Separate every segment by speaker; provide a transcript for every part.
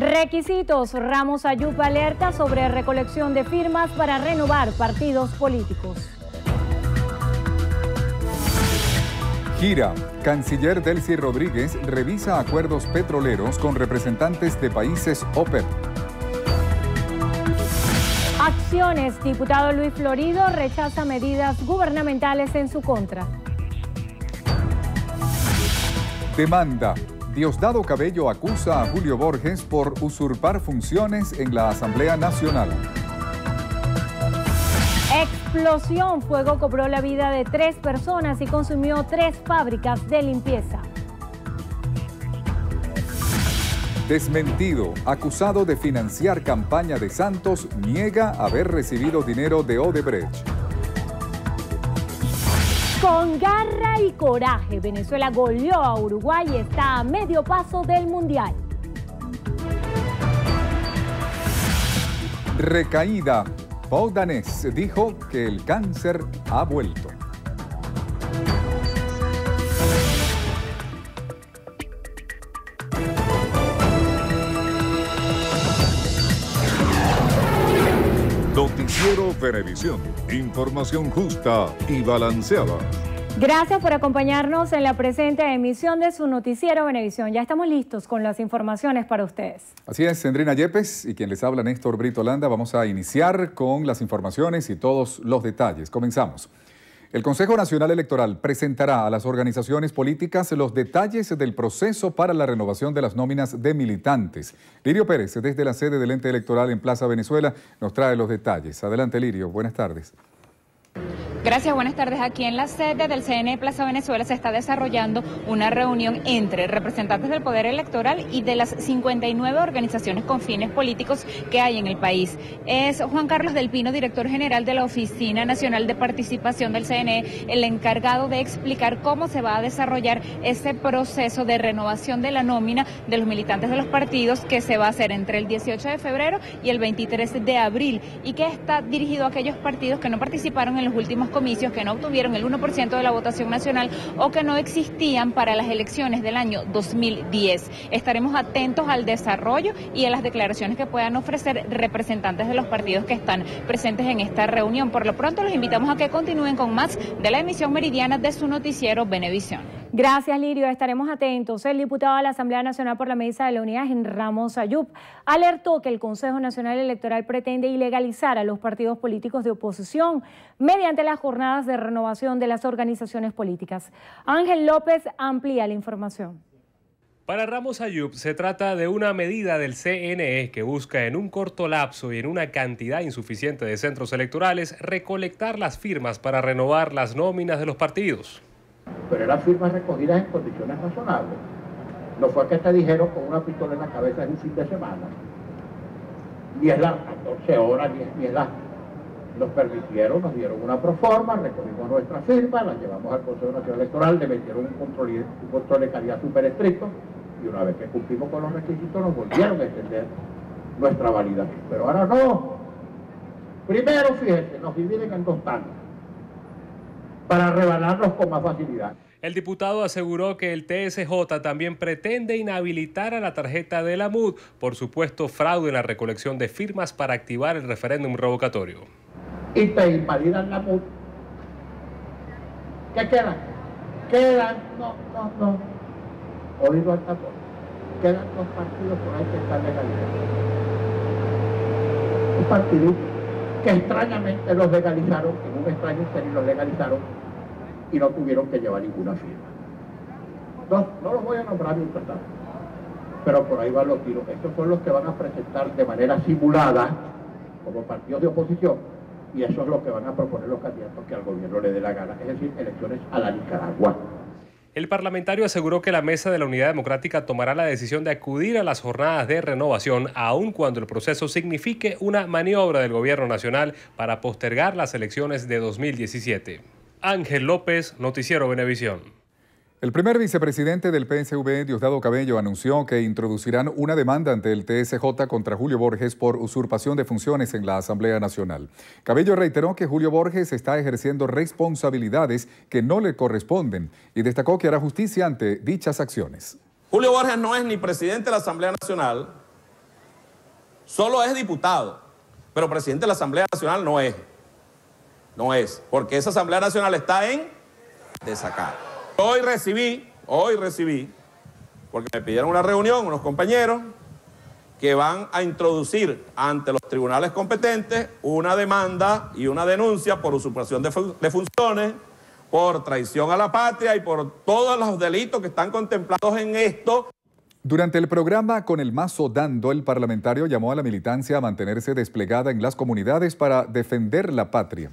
Speaker 1: Requisitos. Ramos Ayupa alerta sobre recolección de firmas para renovar partidos políticos.
Speaker 2: Gira. Canciller Delcy Rodríguez revisa acuerdos petroleros con representantes de países OPEP.
Speaker 1: E Acciones. Diputado Luis Florido rechaza medidas gubernamentales en su contra.
Speaker 2: Demanda. Diosdado Cabello acusa a Julio Borges por usurpar funciones en la Asamblea Nacional.
Speaker 1: Explosión. Fuego cobró la vida de tres personas y consumió tres fábricas de limpieza.
Speaker 2: Desmentido, acusado de financiar campaña de Santos, niega haber recibido dinero de Odebrecht.
Speaker 3: Con
Speaker 1: garra y coraje, Venezuela goleó a Uruguay y está a medio paso del Mundial.
Speaker 2: Recaída. Paul Danés dijo que el cáncer ha vuelto.
Speaker 4: Venevisión, Información justa y balanceada.
Speaker 1: Gracias por acompañarnos en la presente emisión de su noticiero Venevisión. Ya estamos listos con las informaciones para ustedes.
Speaker 2: Así es, Sendrina Yepes y quien les habla Néstor Brito Landa. Vamos a iniciar con las informaciones y todos los detalles. Comenzamos. El Consejo Nacional Electoral presentará a las organizaciones políticas los detalles del proceso para la renovación de las nóminas de militantes. Lirio Pérez, desde la sede del ente electoral en Plaza Venezuela, nos trae los detalles. Adelante, Lirio. Buenas tardes.
Speaker 1: Gracias, buenas tardes. Aquí en la sede del CNE Plaza Venezuela se está desarrollando una reunión entre representantes del Poder Electoral y de las 59 organizaciones con fines políticos que hay en el país. Es Juan Carlos del Pino, director general de la Oficina Nacional de Participación del CNE, el encargado de explicar cómo se va a desarrollar ese proceso de renovación de la nómina de los militantes de los partidos que se va a hacer entre el 18 de febrero y el 23 de abril y que está dirigido a aquellos partidos que no participaron en los últimos comicios que no obtuvieron el 1% de la votación nacional o que no existían para las elecciones del año 2010. Estaremos atentos al desarrollo y a las declaraciones que puedan ofrecer representantes de los partidos que están presentes en esta reunión. Por lo pronto los invitamos a que continúen con más de la emisión meridiana de su noticiero Benevisión. Gracias, Lirio. Estaremos atentos. El diputado de la Asamblea Nacional por la Mesa de la Unidad, Ramos Ayub, alertó que el Consejo Nacional Electoral pretende ilegalizar a los partidos políticos de oposición mediante las jornadas de renovación de las organizaciones políticas. Ángel López amplía la información.
Speaker 5: Para Ramos Ayub se
Speaker 6: trata de una medida del CNE que busca en un corto lapso y en una cantidad insuficiente de centros electorales recolectar las firmas para renovar las nóminas de los partidos
Speaker 7: pero eran firmas recogidas en condiciones razonables. No fue que te dijeron con una pistola en la cabeza en un fin de semana. Ni es las 14 horas, ni es, ni Nos permitieron, nos dieron una proforma, recogimos nuestra firma, la llevamos al Consejo Nacional Electoral, le metieron un control, control de calidad súper estricto y una vez que cumplimos con los requisitos nos volvieron a extender nuestra validación. Pero ahora no. Primero, fíjense, nos dividen en dos tandas para rebanarlos con más
Speaker 6: facilidad. El diputado aseguró que el TSJ también pretende inhabilitar a la tarjeta de la MUD por supuesto fraude en la recolección de firmas para activar el referéndum revocatorio.
Speaker 7: Y te invalidan la MUD. ¿Qué quedan? Quedan, no, no, no. Oído esta tapón. Quedan dos partidos por ahí que están legalizados. Un partido que extrañamente los legalizaron extraños y los legalizaron y no tuvieron que llevar ninguna firma. No, no los voy a nombrar un pero por ahí van los tiros. Estos son los que van a presentar de manera simulada como partidos de oposición y eso es lo que van a proponer los candidatos que al gobierno le dé la gana, es decir, elecciones a la Nicaragua.
Speaker 6: El parlamentario aseguró que la mesa de la Unidad Democrática tomará la decisión de acudir a las jornadas de renovación, aun cuando el proceso signifique una maniobra del gobierno nacional para postergar las elecciones de 2017. Ángel López, Noticiero
Speaker 5: Venevisión.
Speaker 2: El primer vicepresidente del PSV, Diosdado Cabello, anunció que introducirán una demanda ante el TSJ contra Julio Borges por usurpación de funciones en la Asamblea Nacional. Cabello reiteró que Julio Borges está ejerciendo responsabilidades que no le corresponden y destacó que hará justicia ante dichas acciones.
Speaker 8: Julio Borges no es ni presidente de la Asamblea Nacional, solo es diputado, pero presidente de la Asamblea Nacional no es. No es, porque esa Asamblea Nacional está en desacato. Hoy recibí, hoy recibí, porque me pidieron una reunión unos compañeros que van a introducir ante los tribunales competentes una demanda y una denuncia por usurpación de, funciones, por traición a la patria y por todos los delitos que están contemplados en esto.
Speaker 2: Durante el programa Con el Mazo Dando, el parlamentario llamó a la militancia a mantenerse desplegada en las comunidades para defender la patria.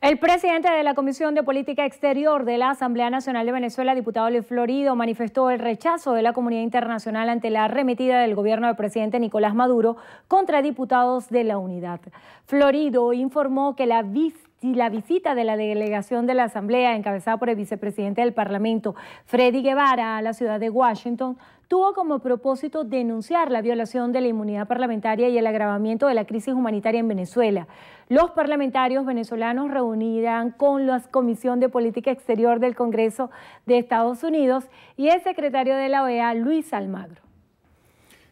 Speaker 1: El presidente de la Comisión de Política Exterior de la Asamblea Nacional de Venezuela, diputado Luis Florido, manifestó el rechazo de la comunidad internacional ante la arremetida del gobierno del presidente Nicolás Maduro contra diputados de la unidad. Florido informó que la vice la visita de la delegación de la Asamblea, encabezada por el vicepresidente del Parlamento, Freddy Guevara, a la ciudad de Washington, tuvo como propósito denunciar la violación de la inmunidad parlamentaria y el agravamiento de la crisis humanitaria en Venezuela. Los parlamentarios venezolanos reunirán con la Comisión de Política Exterior del Congreso de Estados Unidos y el secretario de la OEA, Luis Almagro.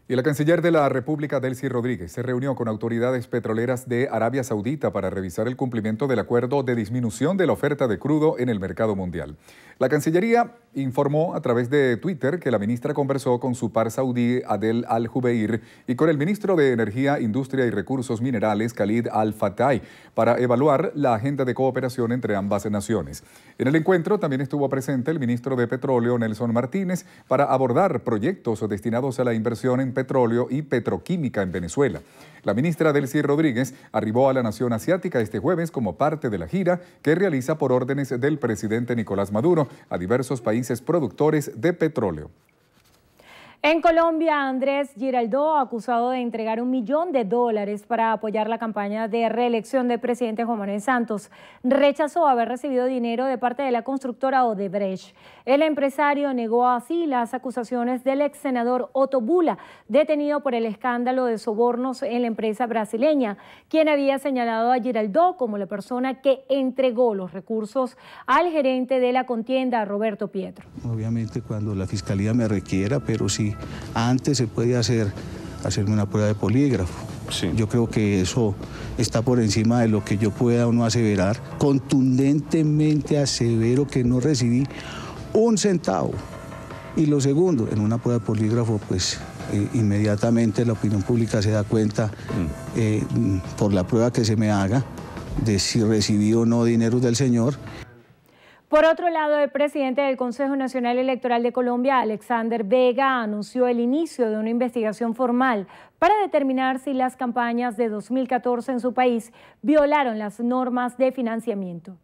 Speaker 2: Y la canciller de la República, Delcy Rodríguez, se reunió con autoridades petroleras de Arabia Saudita para revisar el cumplimiento del acuerdo de disminución de la oferta de crudo en el mercado mundial. La Cancillería informó a través de Twitter que la ministra conversó con su par saudí Adel Al-Jubeir y con el ministro de Energía, Industria y Recursos Minerales, Khalid Al-Fatay, para evaluar la agenda de cooperación entre ambas naciones. En el encuentro también estuvo presente el ministro de Petróleo, Nelson Martínez, para abordar proyectos destinados a la inversión en petróleo y petroquímica en Venezuela. La ministra Delcy Rodríguez arribó a la nación asiática este jueves como parte de la gira que realiza por órdenes del presidente Nicolás Maduro a diversos países productores de petróleo.
Speaker 1: En Colombia, Andrés Giraldo, acusado de entregar un millón de dólares para apoyar la campaña de reelección del presidente Juan Manuel Santos, rechazó haber recibido dinero de parte de la constructora Odebrecht. El empresario negó así las acusaciones del ex senador Otto Bula, detenido por el escándalo de sobornos en la empresa brasileña, quien había señalado a Giraldo como la persona que entregó los recursos al gerente de la contienda, Roberto Pietro.
Speaker 9: Obviamente, cuando la fiscalía me requiera, pero sí antes se puede hacer, hacerme una prueba de polígrafo. Yo creo que eso está por encima de lo que yo pueda o no aseverar. Contundentemente asevero que no recibí un centavo. Y lo segundo, en una prueba de polígrafo, pues eh, inmediatamente la opinión pública se da cuenta mm. eh, por la prueba que se me haga de si recibí o no dinero del señor.
Speaker 1: Por otro lado, el presidente del Consejo Nacional Electoral de Colombia, Alexander Vega, anunció el inicio de una investigación formal para determinar si las campañas de 2014 en su país violaron las normas de financiamiento.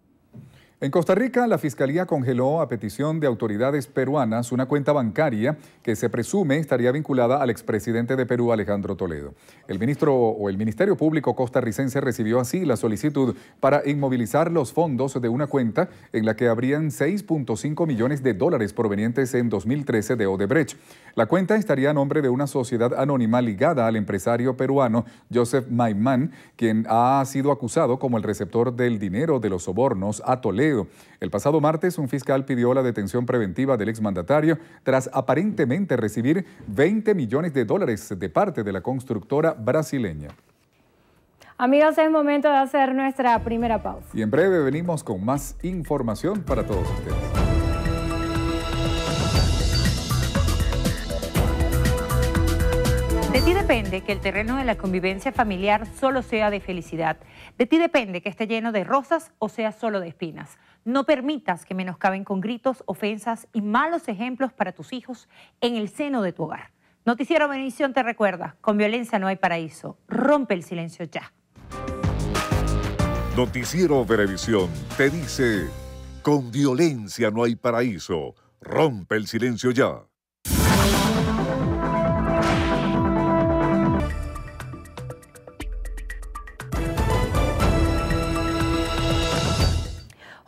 Speaker 2: En Costa Rica, la Fiscalía congeló a petición de autoridades peruanas una cuenta bancaria que se presume estaría vinculada al expresidente de Perú, Alejandro Toledo. El ministro o el Ministerio Público costarricense recibió así la solicitud para inmovilizar los fondos de una cuenta en la que habrían 6.5 millones de dólares provenientes en 2013 de Odebrecht. La cuenta estaría a nombre de una sociedad anónima ligada al empresario peruano Joseph Maimán, quien ha sido acusado como el receptor del dinero de los sobornos a Toledo el pasado martes, un fiscal pidió la detención preventiva del exmandatario tras aparentemente recibir 20 millones de dólares de parte de la constructora brasileña.
Speaker 1: Amigos, es momento de hacer nuestra primera pausa.
Speaker 2: Y en breve venimos con más información para todos ustedes.
Speaker 10: De ti depende que el terreno de la convivencia familiar solo sea de felicidad. De ti depende que esté lleno de rosas o sea solo de espinas. No permitas que menoscaben con gritos, ofensas y malos ejemplos para tus hijos en el seno de tu hogar. Noticiero Benedición te recuerda, con violencia no hay paraíso. Rompe el silencio ya.
Speaker 4: Noticiero Venevisión te dice, con violencia no hay paraíso. Rompe el silencio ya.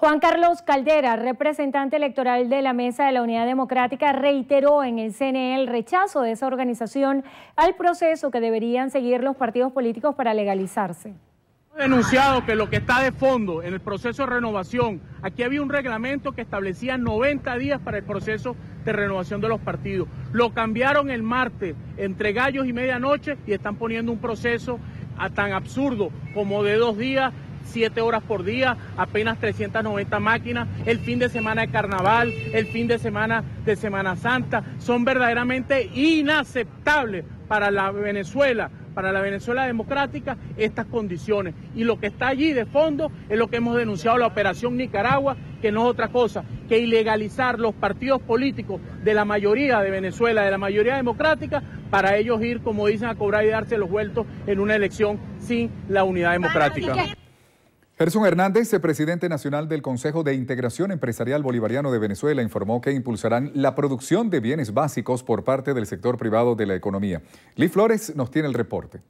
Speaker 1: Juan Carlos Caldera, representante electoral de la Mesa de la Unidad Democrática, reiteró en el CNE el rechazo de esa organización al proceso que deberían seguir los partidos políticos para legalizarse.
Speaker 7: He denunciado que lo que está de fondo en el proceso de renovación, aquí había un reglamento que establecía 90 días para el proceso de renovación de los partidos. Lo cambiaron el martes entre gallos y medianoche y están poniendo un proceso a tan absurdo como de dos días Siete horas por día, apenas 390 máquinas, el fin de semana de carnaval, el fin de semana de Semana Santa, son verdaderamente inaceptables para la Venezuela, para la Venezuela democrática, estas condiciones. Y lo que está allí de fondo es lo que hemos denunciado, la operación Nicaragua, que no es otra cosa que ilegalizar los partidos políticos de la mayoría de Venezuela, de la mayoría democrática, para ellos ir, como dicen, a cobrar y darse los vueltos en una elección sin la
Speaker 2: unidad democrática. Gerson Hernández, presidente nacional del Consejo de Integración Empresarial Bolivariano de Venezuela, informó que impulsarán la producción de bienes básicos por parte del sector privado de la economía. Lee Flores nos tiene el reporte.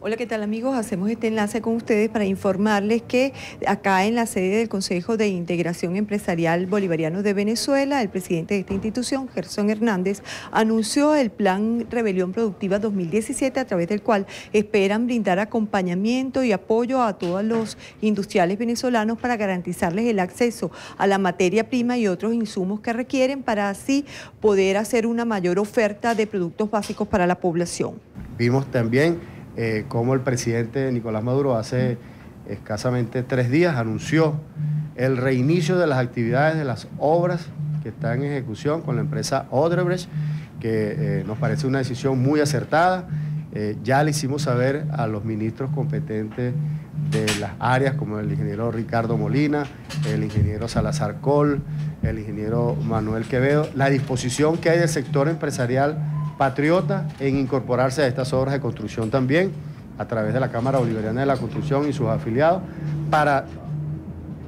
Speaker 11: Hola, ¿qué tal amigos? Hacemos este enlace con ustedes para informarles que acá en la sede del Consejo de Integración Empresarial Bolivariano de Venezuela, el presidente de esta institución, Gerson Hernández, anunció el Plan Rebelión Productiva 2017, a través del cual esperan brindar acompañamiento y apoyo a todos los industriales venezolanos para garantizarles el acceso a la materia prima y otros insumos que requieren para así poder hacer una mayor oferta de productos básicos para la población.
Speaker 12: Vimos también eh, como el presidente Nicolás Maduro hace escasamente tres días anunció el reinicio de las actividades de las obras que están en ejecución con la empresa Odebrecht, que eh, nos parece una decisión muy acertada. Eh, ya le hicimos saber a los ministros competentes de las áreas, como el ingeniero Ricardo Molina, el ingeniero Salazar Col, el ingeniero Manuel Quevedo, la disposición que hay del sector empresarial patriota en incorporarse a estas obras de construcción también, a través de la Cámara Bolivariana de la Construcción y sus afiliados, para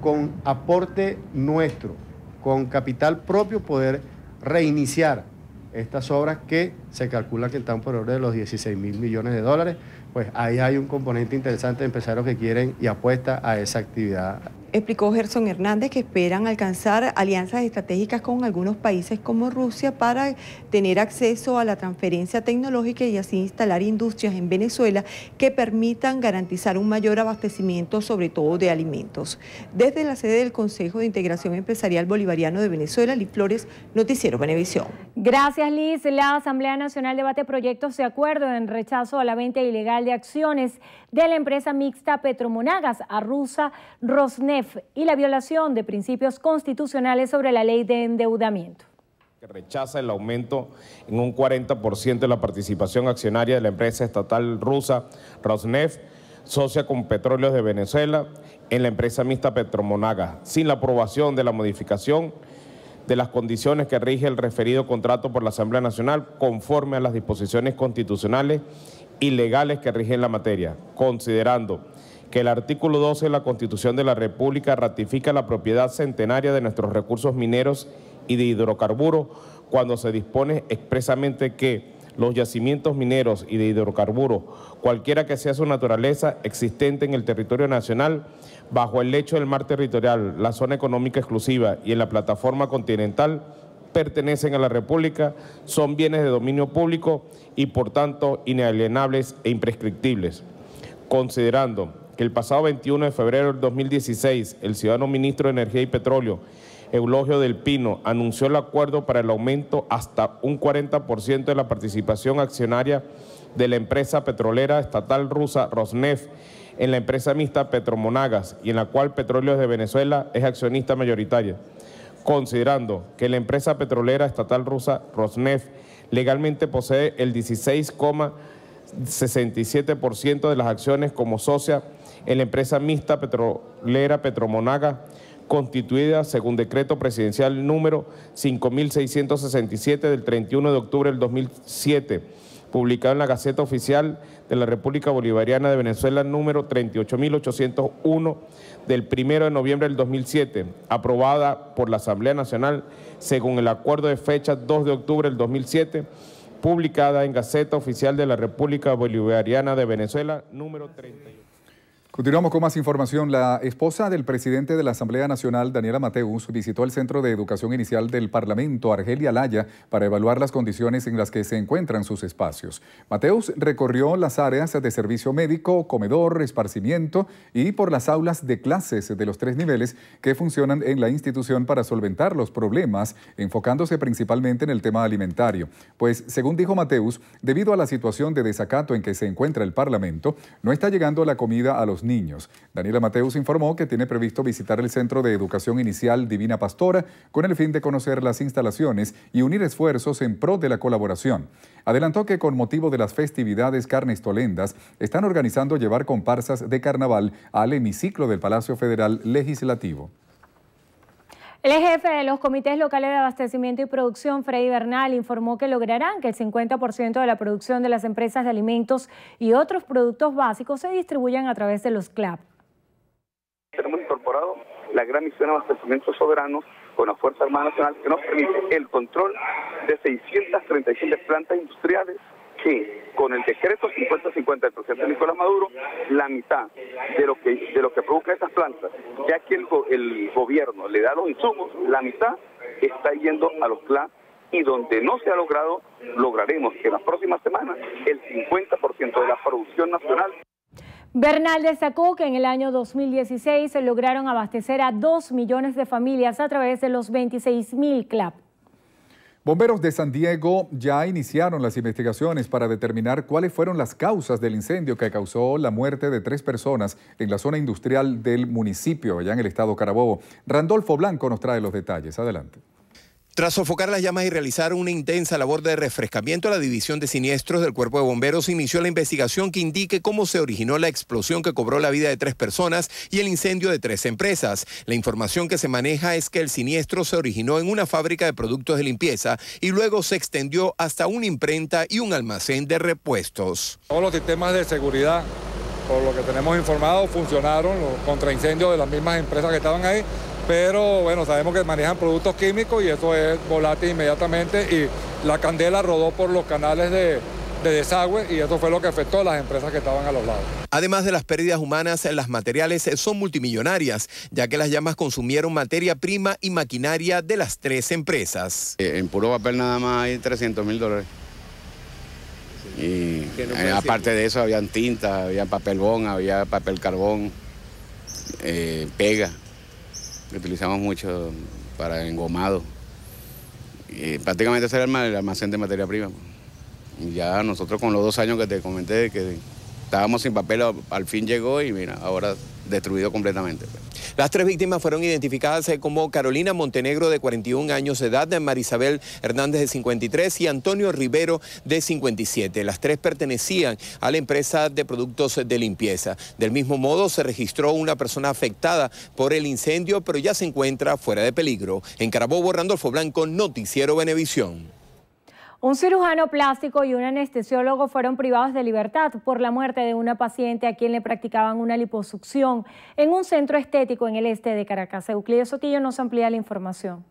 Speaker 12: con aporte nuestro, con capital propio, poder reiniciar estas obras que se calcula que están por orden de los 16 mil millones de dólares, pues ahí hay un componente interesante de empresarios que quieren y apuesta a esa actividad
Speaker 11: explicó Gerson Hernández que esperan alcanzar alianzas estratégicas con algunos países como Rusia para tener acceso a la transferencia tecnológica y así instalar industrias en Venezuela que permitan garantizar un mayor abastecimiento, sobre todo de alimentos. Desde la sede del Consejo de Integración Empresarial Bolivariano de Venezuela, Liz Flores, Noticiero Venevisión. Gracias, Liz.
Speaker 1: La Asamblea Nacional debate proyectos de acuerdo en rechazo a la venta ilegal de acciones de la empresa mixta Petromonagas a rusa Rosneft y la violación de principios constitucionales sobre la ley de endeudamiento
Speaker 8: que rechaza el aumento en un 40% de la participación accionaria de la empresa estatal rusa Rosneft, socia con Petróleos de Venezuela, en la empresa mixta Petromonaga, sin la aprobación de la modificación de las condiciones que rige el referido contrato por la Asamblea Nacional conforme a las disposiciones constitucionales y legales que rigen la materia, considerando que el artículo 12 de la Constitución de la República ratifica la propiedad centenaria de nuestros recursos mineros y de hidrocarburos cuando se dispone expresamente que los yacimientos mineros y de hidrocarburos, cualquiera que sea su naturaleza, existente en el territorio nacional, bajo el lecho del mar territorial, la zona económica exclusiva y en la plataforma continental, pertenecen a la República, son bienes de dominio público y por tanto inalienables e imprescriptibles. Considerando el pasado 21 de febrero del 2016 el ciudadano ministro de Energía y Petróleo, Eulogio del Pino, anunció el acuerdo para el aumento hasta un 40% de la participación accionaria de la empresa petrolera estatal rusa Rosneft en la empresa mixta Petromonagas y en la cual Petróleos de Venezuela es accionista mayoritaria, considerando que la empresa petrolera estatal rusa Rosneft legalmente posee el 16,67% de las acciones como socia en la empresa mixta petrolera Petromonaga, constituida según decreto presidencial número 5667 del 31 de octubre del 2007, publicado en la Gaceta Oficial de la República Bolivariana de Venezuela número 38801 del 1 de noviembre del 2007, aprobada por la Asamblea Nacional según el acuerdo de fecha 2 de octubre del 2007
Speaker 2: publicada en Gaceta Oficial de la República Bolivariana de Venezuela número 38. Continuamos con más información. La esposa del presidente de la Asamblea Nacional, Daniela Mateus, visitó el Centro de Educación Inicial del Parlamento, Argelia Laya, para evaluar las condiciones en las que se encuentran sus espacios. Mateus recorrió las áreas de servicio médico, comedor, esparcimiento y por las aulas de clases de los tres niveles que funcionan en la institución para solventar los problemas, enfocándose principalmente en el tema alimentario. Pues, según dijo Mateus, debido a la situación de desacato en que se encuentra el Parlamento, no está llegando la comida a los niños. Daniela Mateus informó que tiene previsto visitar el Centro de Educación Inicial Divina Pastora con el fin de conocer las instalaciones y unir esfuerzos en pro de la colaboración. Adelantó que con motivo de las festividades Carnes Tolendas están organizando llevar comparsas de carnaval al hemiciclo del Palacio Federal Legislativo.
Speaker 1: El jefe de los comités locales de abastecimiento y producción, Freddy Bernal, informó que lograrán que el 50% de la producción de las empresas de alimentos y otros productos básicos se distribuyan a través de los CLAP.
Speaker 13: Tenemos incorporado la gran misión de abastecimiento soberano con la Fuerza Armada Nacional que nos permite el control de 637 plantas industriales Sí, con el decreto 50-50 del presidente Nicolás Maduro, la mitad de lo que de lo que esas plantas, ya que el, gobierno le da los insumos, la mitad está yendo a los CLAP y donde no se ha logrado, lograremos que en las próximas semanas el 50% de la producción nacional
Speaker 1: Bernal destacó que en el año 2016 se lograron abastecer a 2 millones de familias a través de los 26 mil CLAP.
Speaker 2: Bomberos de San Diego ya iniciaron las investigaciones para determinar cuáles fueron las causas del incendio que causó la muerte de tres personas en la zona industrial del municipio, allá en el estado Carabobo. Randolfo Blanco nos trae los detalles. Adelante. Tras sofocar las llamas y realizar una intensa labor de
Speaker 13: refrescamiento, la División de Siniestros del Cuerpo de Bomberos inició la investigación que indique cómo se originó la explosión que cobró la vida de tres personas y el incendio de tres empresas. La información que se maneja es que el siniestro se originó en una fábrica de productos de limpieza y luego se extendió hasta
Speaker 2: una imprenta y un almacén de repuestos. Todos los sistemas de seguridad, por lo que tenemos informado, funcionaron los contraincendios de las mismas empresas que estaban ahí pero bueno, sabemos que manejan productos químicos y eso es volátil inmediatamente y la candela rodó por los canales de, desagüe y eso fue lo que afectó a las empresas que estaban a los lados. Además
Speaker 13: de las pérdidas humanas, las materiales son multimillonarias, ya que las llamas consumieron materia prima y maquinaria de las tres empresas. Eh, en puro papel nada más hay 300 mil dólares. Y eh, aparte de eso, habían tinta, había papel había papel carbón, eh, pega que utilizamos mucho para engomado. Y prácticamente ese era el almacén de materia prima. Pues. Y ya nosotros con los dos años que te comenté que estábamos sin papel, al fin llegó y mira, ahora destruido completamente. Las tres víctimas fueron identificadas eh, como Carolina Montenegro, de 41 años de edad, Marisabel Hernández, de 53, y Antonio Rivero, de 57. Las tres pertenecían a la empresa de productos de limpieza. Del mismo modo, se registró una persona afectada por el incendio, pero ya se encuentra fuera de peligro. En Carabobo, Randolfo Blanco, Noticiero Benevisión.
Speaker 1: Un cirujano plástico y un anestesiólogo fueron privados de libertad por la muerte de una paciente a quien le practicaban una liposucción en un centro estético en el este de Caracas. Euclides Sotillo nos amplía la información.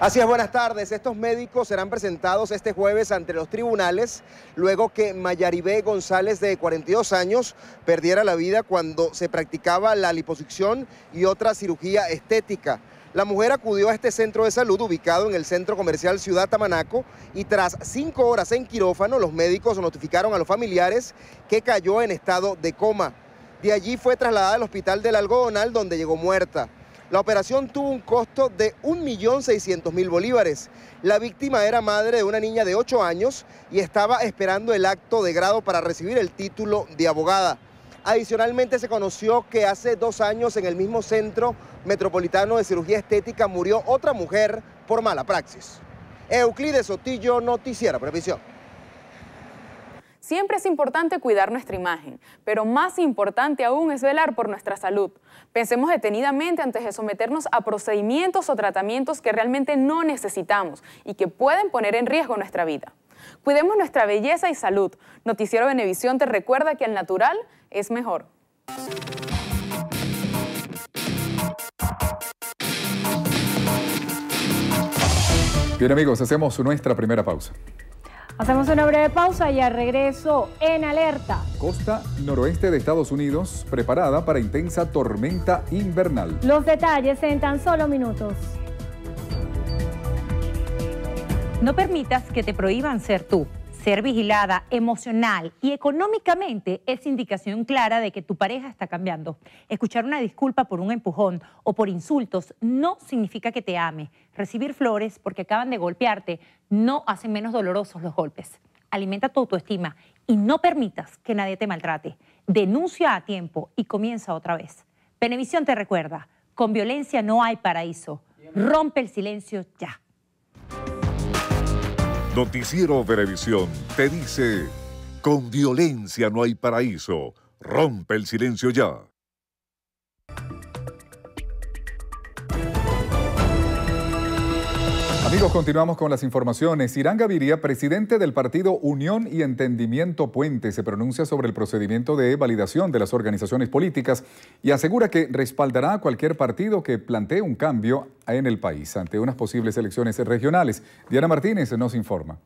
Speaker 3: Así es, buenas tardes. Estos médicos serán presentados este jueves ante los tribunales luego que Mayaribé González, de 42 años, perdiera la vida cuando se practicaba la liposucción y otra cirugía estética. La mujer acudió a este centro de salud ubicado en el centro comercial Ciudad Tamanaco y tras cinco horas en quirófano los médicos notificaron a los familiares que cayó en estado de coma. De allí fue trasladada al hospital del Algodonal donde llegó muerta. La operación tuvo un costo de 1.600.000 bolívares. La víctima era madre de una niña de 8 años y estaba esperando el acto de grado para recibir el título de abogada. Adicionalmente se conoció que hace dos años en el mismo Centro Metropolitano de Cirugía Estética murió otra mujer por mala praxis. Euclides Sotillo, Noticiera Previsión.
Speaker 11: Siempre es importante cuidar nuestra imagen, pero más importante aún es velar por nuestra salud. Pensemos detenidamente antes de someternos a procedimientos o tratamientos que realmente no necesitamos y que pueden poner en riesgo nuestra vida. Cuidemos nuestra belleza y salud. Noticiero Benevisión te recuerda que al natural es mejor.
Speaker 2: Bien amigos, hacemos nuestra primera pausa.
Speaker 1: Hacemos una breve pausa y al regreso en alerta.
Speaker 2: Costa noroeste de Estados Unidos preparada para intensa tormenta invernal.
Speaker 1: Los detalles en
Speaker 10: tan solo minutos. No permitas que te prohíban ser tú. Ser vigilada emocional y económicamente es indicación clara de que tu pareja está cambiando. Escuchar una disculpa por un empujón o por insultos no significa que te ame. Recibir flores porque acaban de golpearte no hace menos dolorosos los golpes. Alimenta tu autoestima y no permitas que nadie te maltrate. Denuncia a tiempo y comienza otra vez. Benevisión te recuerda, con violencia no hay paraíso. Rompe el silencio ya.
Speaker 4: Noticiero Televisión te dice, con violencia no hay paraíso, rompe el silencio ya.
Speaker 2: Amigos, continuamos con las informaciones. Irán Gaviria, presidente del partido Unión y Entendimiento Puente, se pronuncia sobre el procedimiento de validación de las organizaciones políticas y asegura que respaldará a cualquier partido que plantee un cambio en el país ante unas posibles elecciones regionales. Diana Martínez nos informa.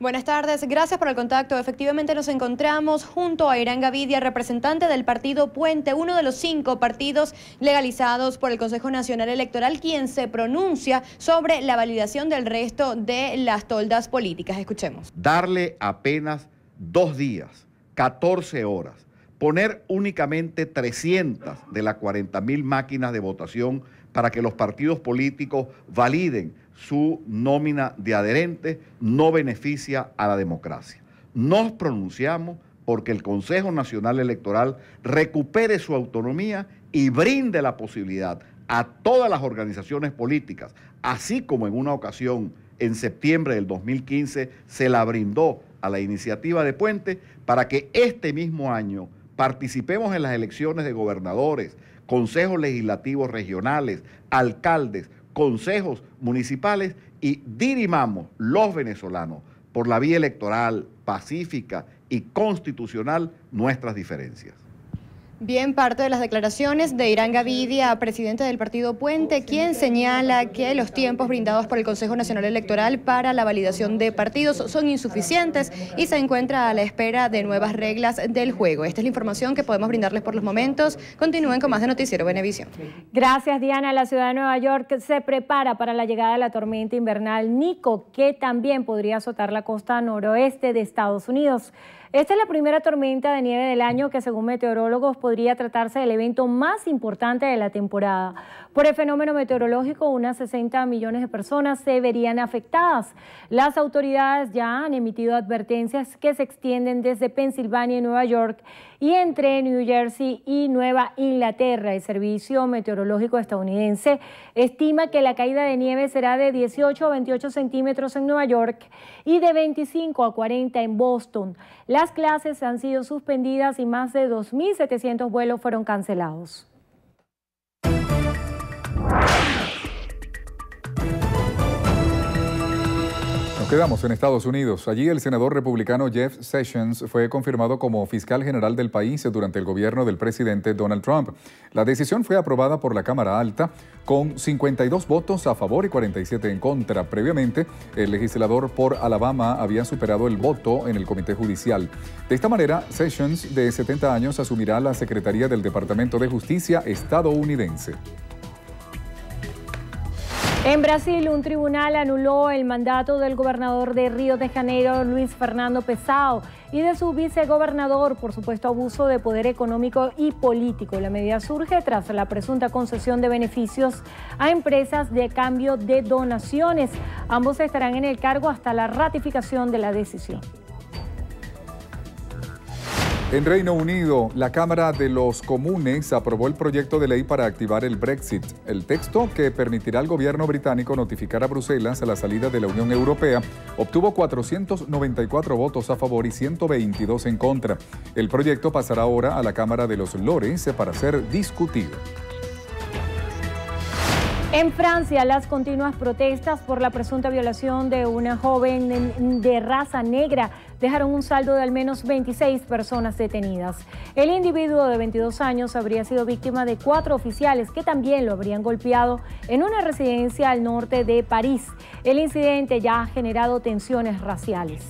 Speaker 11: Buenas tardes, gracias por el contacto. Efectivamente nos encontramos junto a Irán Gavidia, representante del partido Puente, uno de los cinco partidos legalizados por el Consejo Nacional Electoral, quien se pronuncia sobre la validación del resto de las toldas políticas. Escuchemos.
Speaker 9: Darle apenas dos días, 14 horas, poner únicamente 300 de las 40 mil máquinas de votación para que los partidos políticos validen su nómina de adherentes no beneficia a la democracia. Nos pronunciamos porque el Consejo Nacional Electoral recupere su autonomía y brinde la posibilidad a todas las organizaciones políticas, así como en una ocasión en septiembre del 2015 se la brindó a la iniciativa de Puente, para que este mismo año participemos en las elecciones de gobernadores, consejos legislativos regionales, alcaldes, consejos municipales y dirimamos los venezolanos por la vía electoral, pacífica y constitucional nuestras diferencias.
Speaker 11: Bien, parte de las declaraciones de Irán Gavidia, presidente del partido Puente, quien señala que los tiempos brindados por el Consejo Nacional Electoral para la validación de partidos son insuficientes y se encuentra a la espera de nuevas reglas del juego. Esta es la información que podemos brindarles por los momentos. Continúen con más de Noticiero Benevisión.
Speaker 1: Gracias, Diana. La ciudad de Nueva York se prepara para la llegada de la tormenta invernal Nico, que también podría azotar la costa noroeste de Estados Unidos. Esta es la primera tormenta de nieve del año que según meteorólogos podría tratarse del evento más importante de la temporada. Por el fenómeno meteorológico, unas 60 millones de personas se verían afectadas. Las autoridades ya han emitido advertencias que se extienden desde Pensilvania y Nueva York y entre New Jersey y Nueva Inglaterra. El Servicio Meteorológico Estadounidense estima que la caída de nieve será de 18 a 28 centímetros en Nueva York y de 25 a 40 en Boston. Las clases han sido suspendidas y más de 2.700 vuelos fueron cancelados.
Speaker 2: Nos Quedamos en Estados Unidos. Allí el senador republicano Jeff Sessions fue confirmado como fiscal general del país durante el gobierno del presidente Donald Trump. La decisión fue aprobada por la Cámara Alta con 52 votos a favor y 47 en contra. Previamente, el legislador por Alabama había superado el voto en el Comité Judicial. De esta manera, Sessions, de 70 años, asumirá la Secretaría del Departamento de Justicia estadounidense.
Speaker 1: En Brasil, un tribunal anuló el mandato del gobernador de Río de Janeiro, Luis Fernando Pesao, y de su vicegobernador por supuesto abuso de poder económico y político. La medida surge tras la presunta concesión de beneficios a empresas de cambio de donaciones. Ambos estarán en el cargo hasta la ratificación de la decisión.
Speaker 2: En Reino Unido, la Cámara de los Comunes aprobó el proyecto de ley para activar el Brexit, el texto que permitirá al gobierno británico notificar a Bruselas a la salida de la Unión Europea, obtuvo 494 votos a favor y 122 en contra. El proyecto pasará ahora a la Cámara de los Lores para ser discutido.
Speaker 1: En Francia, las continuas protestas por la presunta violación de una joven de raza negra dejaron un saldo de al menos 26 personas detenidas. El individuo de 22 años habría sido víctima de cuatro oficiales que también lo habrían golpeado en una residencia al norte de París. El incidente ya ha generado tensiones raciales.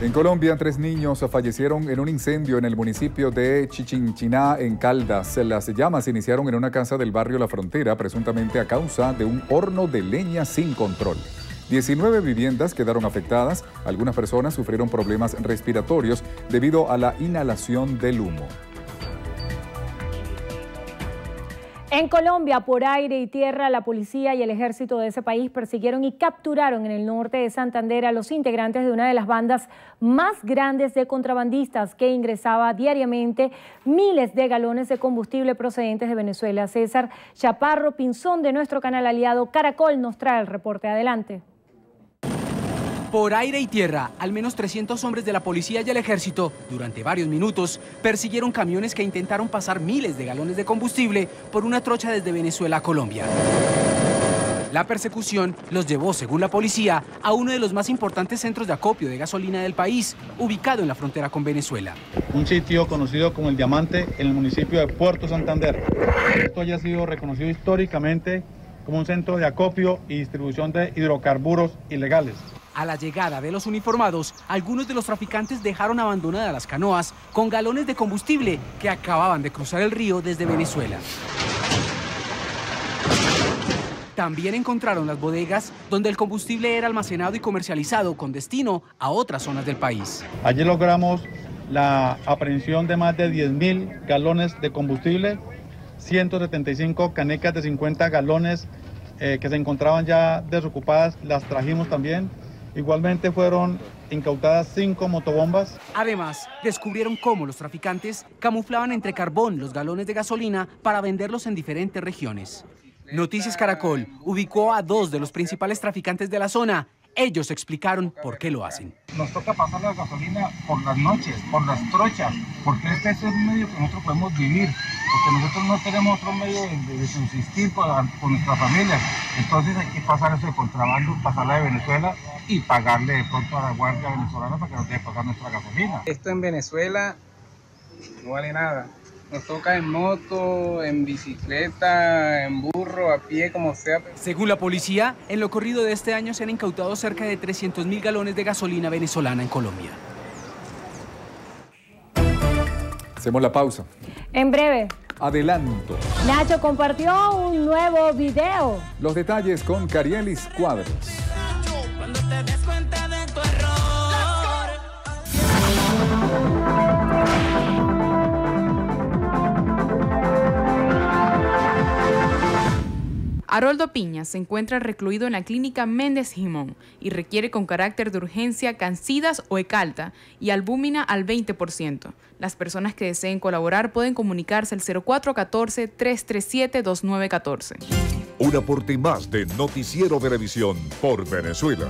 Speaker 2: En Colombia, tres niños fallecieron en un incendio en el municipio de Chichinchiná, en Caldas. Las llamas iniciaron en una casa del barrio La Frontera, presuntamente a causa de un horno de leña sin control. 19 viviendas quedaron afectadas, algunas personas sufrieron problemas respiratorios debido a la inhalación del humo.
Speaker 1: En Colombia, por aire y tierra, la policía y el ejército de ese país persiguieron y capturaron en el norte de Santander a los integrantes de una de las bandas más grandes de contrabandistas que ingresaba diariamente miles de galones de combustible procedentes de Venezuela. César Chaparro Pinzón de nuestro canal aliado Caracol nos trae el reporte. Adelante.
Speaker 5: Por aire y tierra, al menos 300 hombres de la policía y el ejército, durante varios minutos, persiguieron camiones que intentaron pasar miles de galones de combustible por una trocha desde Venezuela a Colombia. La persecución los llevó, según la policía, a uno de los más importantes centros de acopio de gasolina del país, ubicado en la frontera con Venezuela.
Speaker 6: Un sitio conocido como el Diamante en el municipio de Puerto Santander. Esto ya ha sido reconocido históricamente como un centro de acopio y distribución de hidrocarburos ilegales.
Speaker 5: A la llegada de los uniformados, algunos de los traficantes dejaron abandonadas las canoas con galones de combustible que acababan de cruzar el río desde Venezuela. También encontraron las bodegas donde el combustible era almacenado y comercializado con destino a otras zonas del país. Allí logramos la aprehensión de más
Speaker 12: de 10.000
Speaker 5: galones de
Speaker 6: combustible, 175 canecas de 50 galones eh, que se encontraban ya desocupadas, las trajimos también Igualmente fueron incautadas cinco
Speaker 5: motobombas. Además, descubrieron cómo los traficantes camuflaban entre carbón los galones de gasolina para venderlos en diferentes regiones. Noticias Caracol ubicó a dos de los principales traficantes de la zona ellos explicaron por qué lo hacen. Nos
Speaker 7: toca pasar la gasolina por las noches, por las trochas, porque este es el medio que nosotros podemos vivir, porque nosotros no tenemos otro medio de, subsistir con, con nuestras familias. Entonces hay que pasar eso de contrabando, pasarla de Venezuela y pagarle de pronto a la Guardia Venezolana para que nos
Speaker 5: deje pagar nuestra gasolina. Esto en Venezuela no vale nada nos toca en moto, en bicicleta, en burro, a pie, como sea. Según la policía, en lo corrido de este año se han incautado cerca de 300 mil galones de gasolina venezolana en Colombia.
Speaker 2: Hacemos la pausa. En breve. Adelanto.
Speaker 1: Nacho compartió un nuevo video.
Speaker 2: Los detalles con Carielis Cuadros.
Speaker 11: Haroldo Piña se encuentra recluido en la clínica Méndez Jimón y requiere con carácter de urgencia cancidas o ecalta y albúmina al 20%. Las personas que deseen colaborar pueden comunicarse al 0414-337-2914.
Speaker 4: Un aporte más de Noticiero Televisión por Venezuela.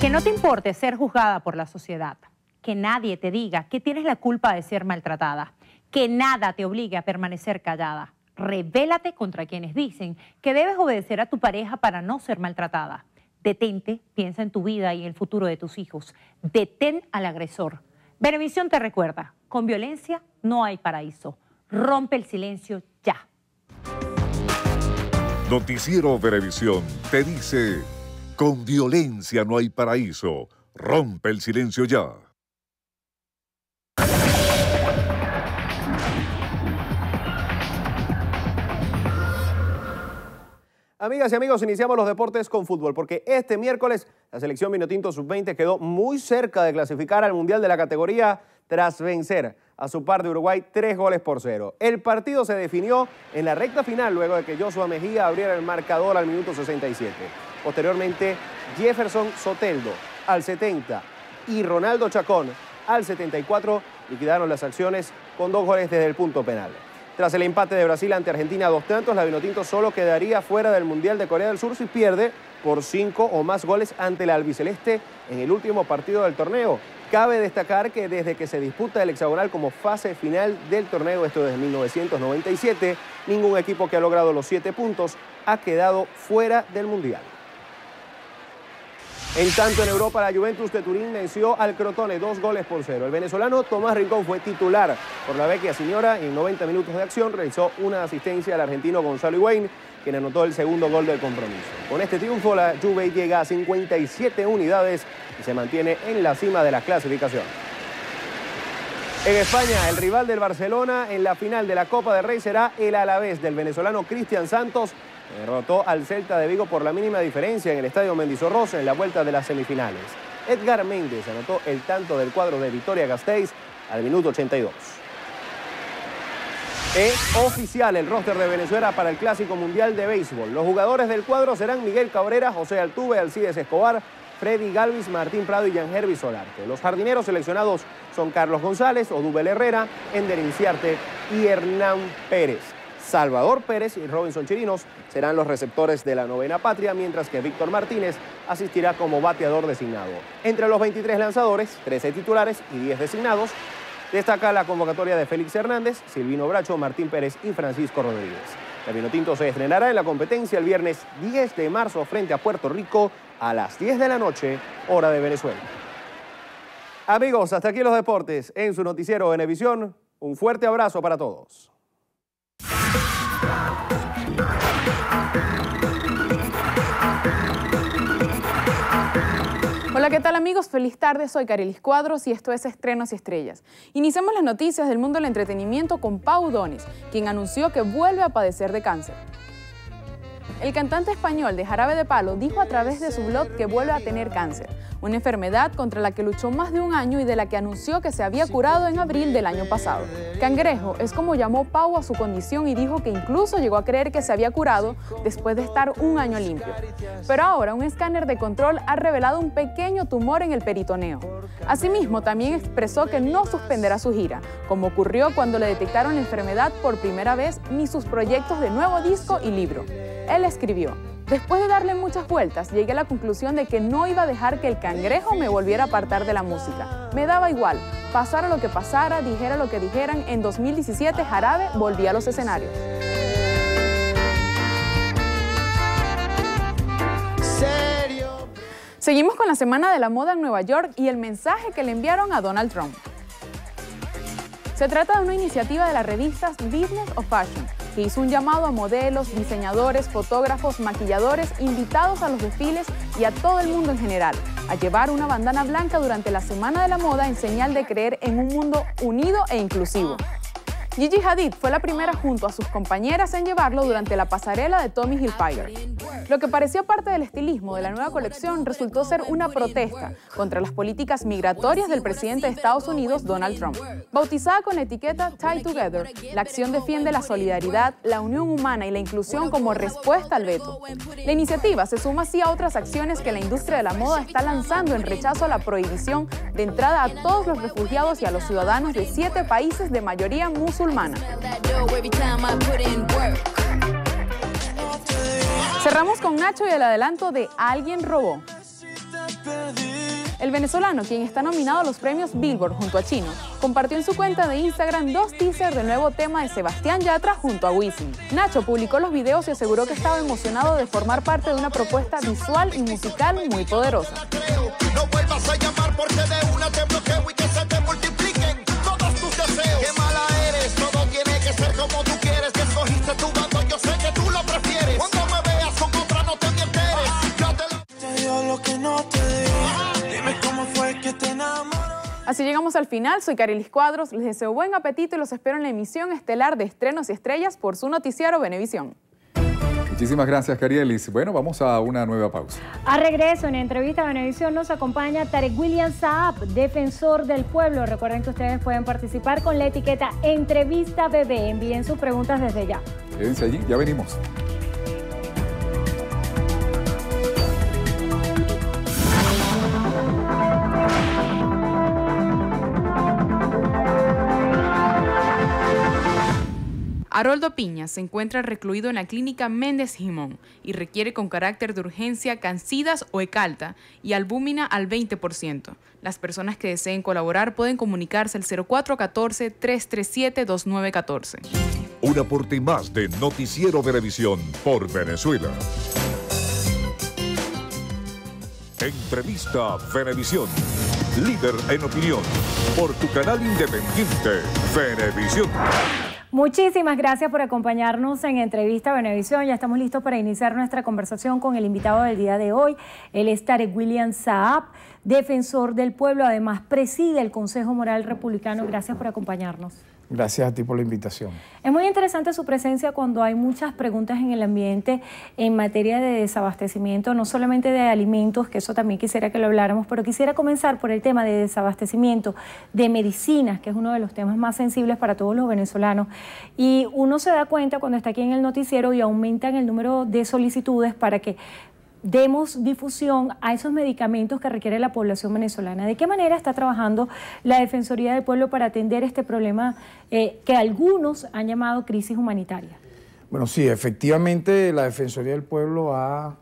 Speaker 11: Que no te importe
Speaker 10: ser juzgada por la sociedad, que nadie te diga que tienes la culpa de ser maltratada, que nada te obligue a permanecer callada Revélate contra quienes dicen que debes obedecer a tu pareja para no ser maltratada. Detente, piensa en tu vida y en el futuro de tus hijos. Detén al agresor. Benevisión te recuerda, con violencia no hay paraíso. Rompe el silencio ya.
Speaker 4: Noticiero Benevisión te dice, con violencia no hay paraíso. Rompe el silencio ya.
Speaker 6: Amigas y amigos, iniciamos los deportes con fútbol porque este miércoles la selección Minotinto Sub-20 quedó muy cerca de clasificar al Mundial de la categoría tras vencer a su par de Uruguay tres goles por cero. El partido se definió en la recta final luego de que Joshua Mejía abriera el marcador al minuto 67. Posteriormente, Jefferson Soteldo al 70 y Ronaldo Chacón al 74 liquidaron las acciones con dos goles desde el punto penal. Tras el empate de Brasil ante Argentina dos tantos, la Vinotinto solo quedaría fuera del Mundial de Corea del Sur si pierde por cinco o más goles ante la albiceleste en el último partido del torneo. Cabe destacar que desde que se disputa el hexagonal como fase final del torneo, esto desde 1997, ningún equipo que ha logrado los siete puntos ha quedado fuera del Mundial. En tanto, en Europa, la Juventus de Turín venció al Crotone dos goles por cero. El venezolano Tomás Rincón fue titular por la vecchia señora y en 90 minutos de acción realizó una asistencia al argentino Gonzalo Higuaín, quien anotó el segundo gol del compromiso. Con este triunfo, la Juve llega a 57 unidades y se mantiene en la cima de la clasificación. En España, el rival del Barcelona en la final de la Copa de Rey será el Alavés del venezolano Cristian Santos, Derrotó al Celta de Vigo por la mínima diferencia en el Estadio Mendizorroza en la vuelta de las semifinales. Edgar Méndez anotó el tanto del cuadro de Victoria Gasteiz al minuto 82. Es oficial el roster de Venezuela para el Clásico Mundial de Béisbol. Los jugadores del cuadro serán Miguel Cabrera, José Altuve, Alcides Escobar, Freddy Galvis, Martín Prado y Hervis Solarte. Los jardineros seleccionados son Carlos González, Odubel Herrera, Ender Inciarte y Hernán Pérez. Salvador Pérez y Robinson Chirinos serán los receptores de la novena patria, mientras que Víctor Martínez asistirá como bateador designado. Entre los 23 lanzadores, 13 titulares y 10 designados, destaca la convocatoria de Félix Hernández, Silvino Bracho, Martín Pérez y Francisco Rodríguez. El Tinto se estrenará en la competencia el viernes 10 de marzo frente a Puerto Rico a las 10 de la noche, hora de Venezuela. Amigos, hasta aquí los deportes en su noticiero Venevisión. Un fuerte abrazo para todos.
Speaker 11: Hola, ¿qué tal amigos? Feliz tarde, soy Carilis Cuadros y esto es Estrenos y Estrellas. Iniciamos las noticias del mundo del entretenimiento con Pau Donis, quien anunció que vuelve a padecer de cáncer. El cantante español de Jarabe de Palo dijo a través de su blog que vuelve a tener cáncer, una enfermedad contra la que luchó más de un año y de la que anunció que se había curado en abril del año pasado. Cangrejo es como llamó Pau a su condición y dijo que incluso llegó a creer que se había curado después de estar un año limpio. Pero ahora un escáner de control ha revelado un pequeño tumor en el peritoneo. Asimismo, también expresó que no suspenderá su gira, como ocurrió cuando le detectaron la enfermedad por primera vez, ni sus proyectos de nuevo disco y libro. Él escribió, después de darle muchas vueltas, llegué a la conclusión de que no iba a dejar que el cangrejo me volviera a apartar de la música. Me daba igual, pasara lo que pasara, dijera lo que dijeran, en 2017 Jarabe volvía a los escenarios. Seguimos con la Semana de la Moda en Nueva York y el mensaje que le enviaron a Donald Trump. Se trata de una iniciativa de las revistas Business of Fashion, que hizo un llamado a modelos, diseñadores, fotógrafos, maquilladores, invitados a los desfiles y a todo el mundo en general, a llevar una bandana blanca durante la Semana de la Moda en señal de creer en un mundo unido e inclusivo. Gigi Hadid fue la primera junto a sus compañeras en llevarlo durante la pasarela de Tommy Hilfiger. Lo que parecía parte del estilismo de la nueva colección resultó ser una protesta contra las políticas migratorias del presidente de Estados Unidos, Donald Trump. Bautizada con la etiqueta Tie Together, la acción defiende la solidaridad, la unión humana y la inclusión como respuesta al veto. La iniciativa se suma así a otras acciones que la industria de la moda está lanzando en rechazo a la prohibición de entrada a todos los refugiados y a los ciudadanos de siete países de mayoría musulmana Cerramos con Nacho y el adelanto de Alguien robó. El venezolano, quien está nominado a los premios Billboard junto a Chino, compartió en su cuenta de Instagram dos teasers del nuevo tema de Sebastián Yatra junto a Wisin. Nacho publicó los videos y aseguró que estaba emocionado de formar parte de una propuesta visual y musical muy poderosa. Así llegamos al final. Soy Carilis Cuadros. Les deseo buen apetito y los espero en la emisión estelar de Estrenos y Estrellas por su noticiero Benevisión.
Speaker 2: Muchísimas gracias, Carielis. Bueno, vamos a una nueva pausa.
Speaker 11: A regreso, en entrevista a Benevisión nos acompaña Tarek
Speaker 1: William Saab, defensor del pueblo. Recuerden que ustedes pueden participar con la etiqueta Entrevista Bebé. Envíen sus preguntas desde ya.
Speaker 2: Quédense allí, ya venimos.
Speaker 11: Haroldo Piña se encuentra recluido en la clínica Méndez Jimón y requiere con carácter de urgencia cancidas o ecalta y albúmina al 20%. Las personas que deseen colaborar pueden comunicarse al 0414-337-2914.
Speaker 4: Un aporte más de Noticiero Venevisión por Venezuela. Entrevista Venevisión. Líder en opinión. Por tu canal independiente, Venevisión.
Speaker 1: Muchísimas gracias por acompañarnos en Entrevista Benevisión. Ya estamos listos para iniciar nuestra conversación con el invitado del día de hoy. el es William Saab, defensor del pueblo. Además, preside el Consejo Moral Republicano. Gracias por acompañarnos.
Speaker 14: Gracias a ti por la invitación.
Speaker 1: Es muy interesante su presencia cuando hay muchas preguntas en el ambiente en materia de desabastecimiento, no solamente de alimentos, que eso también quisiera que lo habláramos, pero quisiera comenzar por el tema de desabastecimiento de medicinas, que es uno de los temas más sensibles para todos los venezolanos. Y uno se da cuenta cuando está aquí en el noticiero y aumentan el número de solicitudes para que demos difusión a esos medicamentos que requiere la población venezolana. ¿De qué manera está trabajando la Defensoría del Pueblo para atender este problema eh, que algunos han llamado crisis humanitaria?
Speaker 14: Bueno, sí, efectivamente la Defensoría del Pueblo ha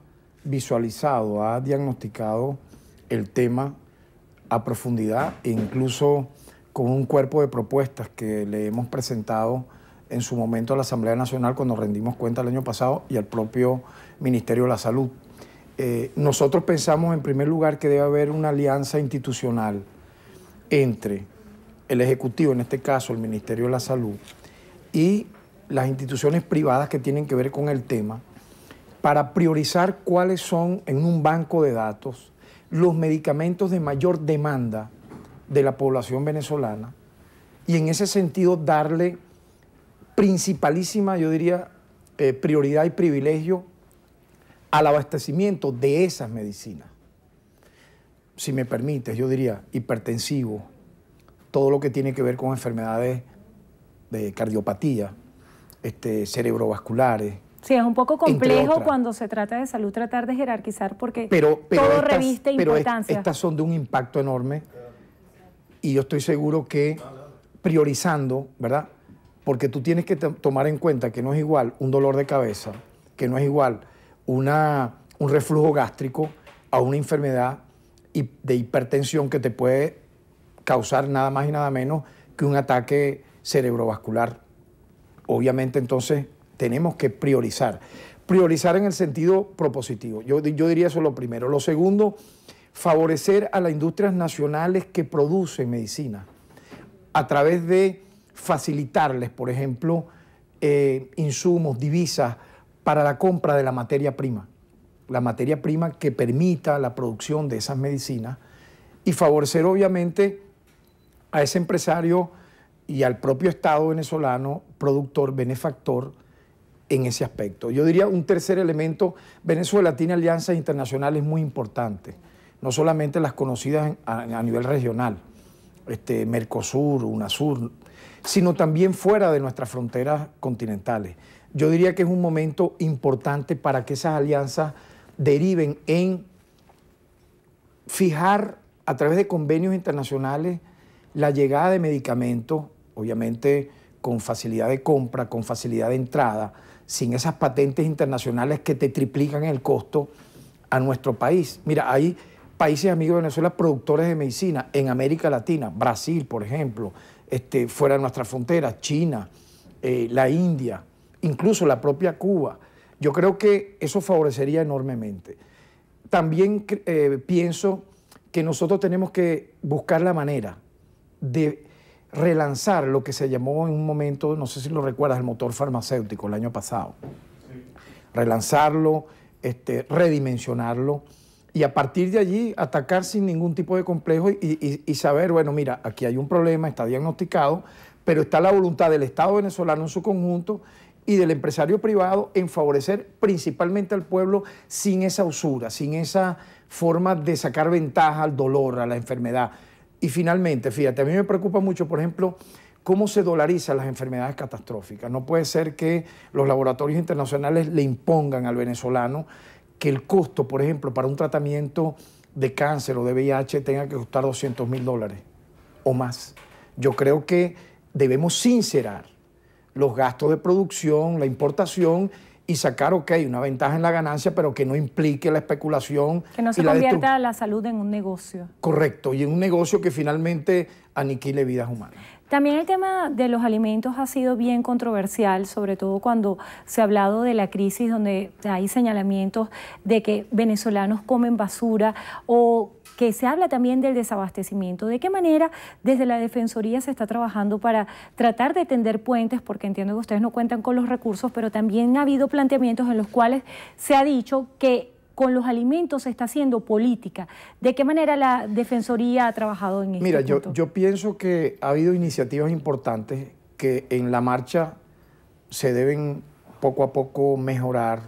Speaker 14: visualizado, ha diagnosticado el tema a profundidad e incluso con un cuerpo de propuestas que le hemos presentado en su momento a la Asamblea Nacional cuando rendimos cuenta el año pasado y al propio Ministerio de la Salud. Eh, nosotros pensamos en primer lugar que debe haber una alianza institucional entre el Ejecutivo, en este caso el Ministerio de la Salud, y las instituciones privadas que tienen que ver con el tema, para priorizar cuáles son en un banco de datos los medicamentos de mayor demanda de la población venezolana y en ese sentido darle principalísima, yo diría, eh, prioridad y privilegio al abastecimiento de esas medicinas. Si me permites, yo diría hipertensivo, todo lo que tiene que ver con enfermedades de cardiopatía, este, cerebrovasculares,
Speaker 1: Sí, es un poco complejo cuando se trata de salud tratar de jerarquizar porque pero, todo reviste importancia. Pero estas
Speaker 14: son de un impacto enorme y yo estoy seguro que priorizando, ¿verdad? Porque tú tienes que tomar en cuenta que no es igual un dolor de cabeza, que no es igual una, un reflujo gástrico a una enfermedad de hipertensión que te puede causar nada más y nada menos que un ataque cerebrovascular. Obviamente entonces tenemos que priorizar. Priorizar en el sentido propositivo. Yo, diría eso lo primero. Lo segundo, favorecer a las industrias nacionales que producen medicina a través de facilitarles, por ejemplo, eh, insumos, divisas, para la compra de la materia prima, la materia prima que permita la producción de esas medicinas y favorecer obviamente a ese empresario y al propio Estado venezolano, productor, benefactor, en ese aspecto. Yo diría un tercer elemento, Venezuela tiene alianzas internacionales muy importantes, no solamente las conocidas a, nivel regional, este, Mercosur, UNASUR, sino también fuera de nuestras fronteras continentales yo diría que es un momento importante para que esas alianzas deriven en fijar a través de convenios internacionales la llegada de medicamentos, obviamente con facilidad de compra, con facilidad de entrada, sin esas patentes internacionales que te triplican el costo a nuestro país. Mira, hay países amigos de Venezuela productores de medicina en América Latina, Brasil, por ejemplo, este, fuera de nuestras fronteras, China, eh, la India, incluso la propia Cuba. Yo creo que eso favorecería enormemente. También eh, pienso que nosotros tenemos que buscar la manera de relanzar lo que se llamó en un momento, no sé si lo recuerdas, el motor farmacéutico el año pasado. Relanzarlo, este, redimensionarlo y a partir de allí atacar sin ningún tipo de complejo y, y, saber, bueno, mira, aquí hay un problema, está diagnosticado, pero está la voluntad del Estado venezolano en su conjunto y del empresario privado en favorecer principalmente al pueblo sin esa usura, sin esa forma de sacar ventaja al dolor, a la enfermedad. Y finalmente, fíjate, a mí me preocupa mucho, por ejemplo, cómo se dolarizan las enfermedades catastróficas. No puede ser que los laboratorios internacionales le impongan al venezolano que el costo, por ejemplo, para un tratamiento de cáncer o de VIH tenga que costar 200 mil dólares o más. Yo creo que debemos sincerar los gastos de producción, la importación y sacar, ok, una ventaja en la ganancia, pero que no implique la especulación. Que no se convierta
Speaker 1: la salud en un negocio.
Speaker 14: Correcto, y en un negocio que finalmente aniquile vidas humanas.
Speaker 1: También el tema de los alimentos ha sido bien controversial, sobre todo cuando se ha hablado de la crisis donde hay señalamientos de que venezolanos comen basura o que se habla también del desabastecimiento. ¿De qué manera desde la Defensoría se está trabajando para tratar de tender puentes? Porque entiendo que ustedes no cuentan con los recursos, pero también ha habido planteamientos en los cuales se ha dicho que con los alimentos se está haciendo política. ¿De qué manera la Defensoría ha trabajado en esto? Mira, yo,
Speaker 14: pienso que ha habido iniciativas importantes que en la marcha se deben poco a poco mejorar.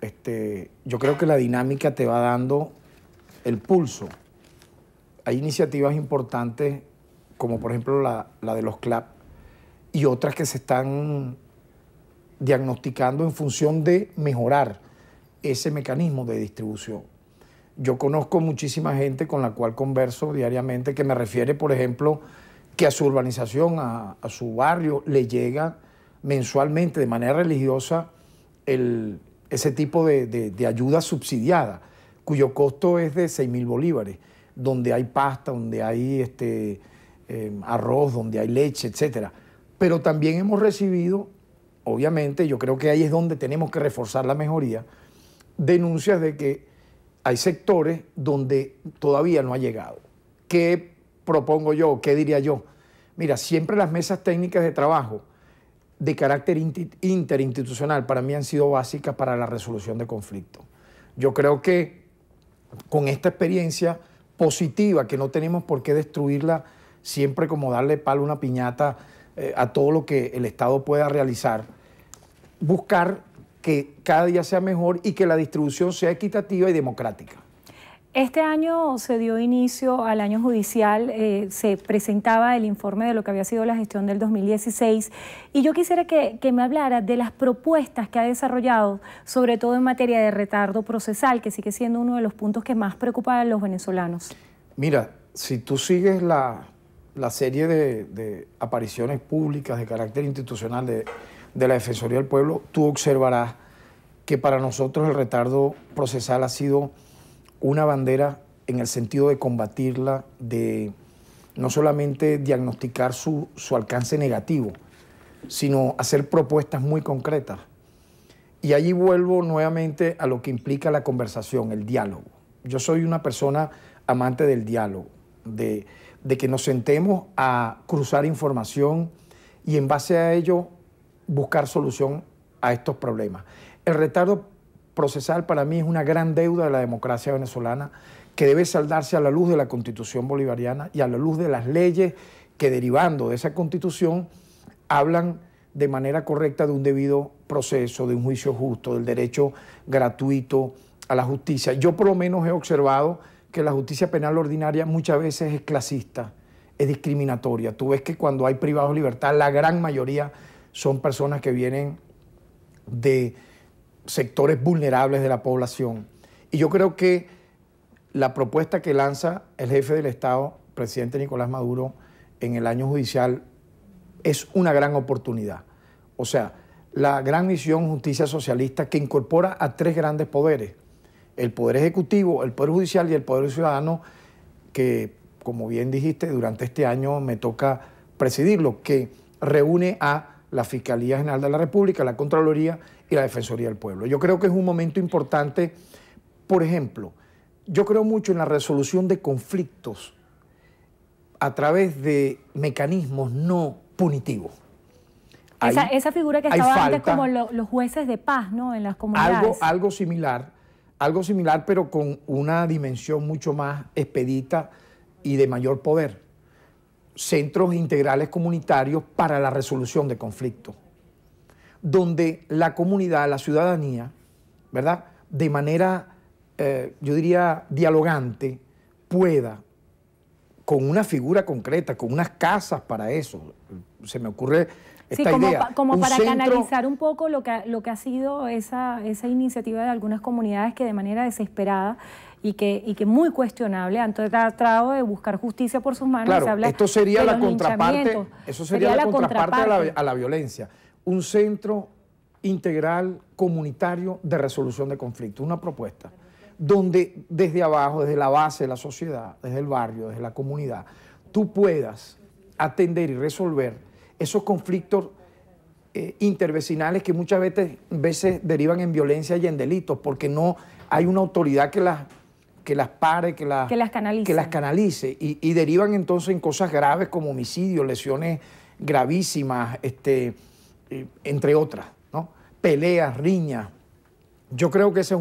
Speaker 14: Este, yo creo que la dinámica te va dando el pulso. Hay iniciativas importantes, como por ejemplo la, de los CLAP, y otras que se están diagnosticando en función de mejorar ese mecanismo de distribución. Yo conozco muchísima gente con la cual converso diariamente que me refiere, por ejemplo, que a su urbanización, a, su barrio, le llega mensualmente de manera religiosa ese tipo de, de ayuda subsidiada cuyo costo es de 6 mil bolívares, donde hay pasta, donde hay este, em, arroz, donde hay leche, etc. Pero también hemos recibido, obviamente, yo creo que ahí es donde tenemos que reforzar la mejoría, denuncias de que hay sectores donde todavía no ha llegado. ¿Qué propongo yo? ¿Qué diría yo? Mira, siempre las mesas técnicas de trabajo de carácter interinstitucional para mí han sido básicas para la resolución de conflictos. Yo creo que con esta experiencia positiva, que no tenemos por qué destruirla siempre como darle palo a una piñata eh, a todo lo que el Estado pueda realizar, buscar que cada día sea mejor y que la distribución sea equitativa y democrática.
Speaker 1: Este año se dio inicio al año judicial, eh, se presentaba el informe de lo que había sido la gestión del 2016 y yo quisiera que, me hablara de las propuestas que ha desarrollado, sobre todo en materia de retardo procesal, que sigue siendo uno de los puntos que más preocupa a los venezolanos.
Speaker 14: Mira, si tú sigues la, serie de, apariciones públicas de carácter institucional de la Defensoría del Pueblo, tú observarás que para nosotros el retardo procesal ha sido una bandera en el sentido de combatirla, de no solamente diagnosticar su, alcance negativo, sino hacer propuestas muy concretas. Y allí vuelvo nuevamente a lo que implica la conversación, el diálogo. Yo soy una persona amante del diálogo, de, de que nos sentemos a cruzar información y en base a ello buscar solución a estos problemas. El retardo procesal para mí es una gran deuda de la democracia venezolana que debe saldarse a la luz de la constitución bolivariana y a la luz de las leyes que derivando de esa constitución hablan de manera correcta de un debido proceso, de un juicio justo, del derecho gratuito a la justicia. Yo por lo menos he observado que la justicia penal ordinaria muchas veces es clasista, es discriminatoria. Tú ves que cuando hay privados de libertad, la gran mayoría son personas que vienen de sectores vulnerables de la población. Y yo creo que la propuesta que lanza el jefe del Estado, presidente Nicolás Maduro, en el año judicial es una gran oportunidad. O sea, la gran misión justicia socialista que incorpora a tres grandes poderes, el poder ejecutivo, el poder judicial y el poder ciudadano, que como bien dijiste, durante este año me toca presidirlo, que reúne a la Fiscalía General de la República, la Contraloría y la Defensoría del Pueblo. Yo creo que es un momento importante, por ejemplo, yo creo mucho en la resolución de conflictos a través de mecanismos no punitivos. Esa,
Speaker 1: figura que estaba antes como los jueces de paz, ¿no? En las comunidades. Algo,
Speaker 14: algo similar, algo similar, pero con una dimensión mucho más expedita y de mayor poder. Centros integrales comunitarios para la resolución de conflictos donde la comunidad, la ciudadanía, ¿verdad? De manera, eh, yo diría, dialogante, pueda, con una figura concreta, con unas casas para eso, se me ocurre esta sí, como, idea. como para canalizar
Speaker 1: un poco lo que, lo que ha sido esa, esa iniciativa de algunas comunidades que de manera desesperada y que, que muy cuestionable han tratado de buscar justicia por sus manos. se habla esto sería la contraparte, eso sería, la, contraparte, a
Speaker 14: la violencia un centro integral comunitario de resolución de conflictos, una propuesta donde desde abajo, desde la base de la sociedad, desde el barrio, desde la comunidad, tú puedas atender y resolver esos conflictos eh, intervecinales que muchas veces, derivan en violencia y en delitos, porque no hay una autoridad que las, que las pare, que las, que las canalice, y, y, derivan entonces en cosas graves como homicidios, lesiones gravísimas, este, eh, entre otras, ¿no? Peleas, riñas. Yo creo que ese es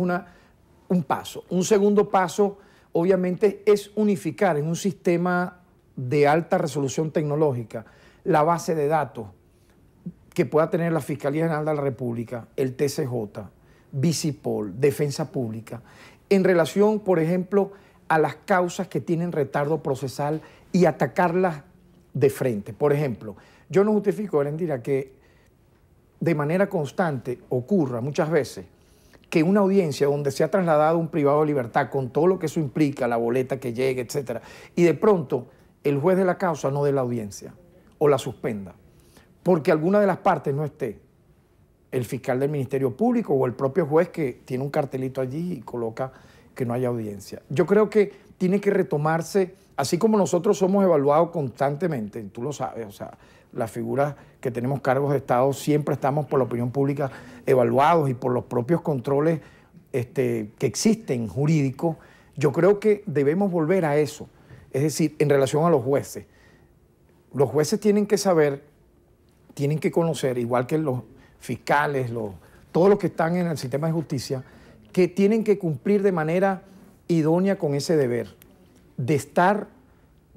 Speaker 14: un paso. Un segundo paso, obviamente, es unificar en un sistema de alta resolución tecnológica la base de datos que pueda tener la Fiscalía General de la República, el TCJ, Bicipol, Defensa Pública, en relación, por ejemplo, a las causas que tienen retardo procesal y atacarlas de frente. Por ejemplo, yo no justifico, Erendira, que de manera constante ocurra muchas veces que una audiencia donde se ha trasladado un privado de libertad con todo lo que eso implica, la boleta que llegue, etcétera, y de pronto el juez de la causa no dé la audiencia o la suspenda, porque alguna de las partes no esté, el fiscal del Ministerio Público o el propio juez que tiene un cartelito allí y coloca que no haya audiencia. Yo creo que tiene que retomarse, así como nosotros somos evaluados constantemente, tú lo sabes, o sea, las figuras que tenemos cargos de Estado siempre estamos por la opinión pública evaluados y por los propios controles este, que existen jurídicos, yo creo que debemos volver a eso. Es decir, en relación a los jueces. Los jueces tienen que saber, tienen que conocer, igual que los fiscales, los, todos los que están en el sistema de justicia, que tienen que cumplir de manera idónea con ese deber de estar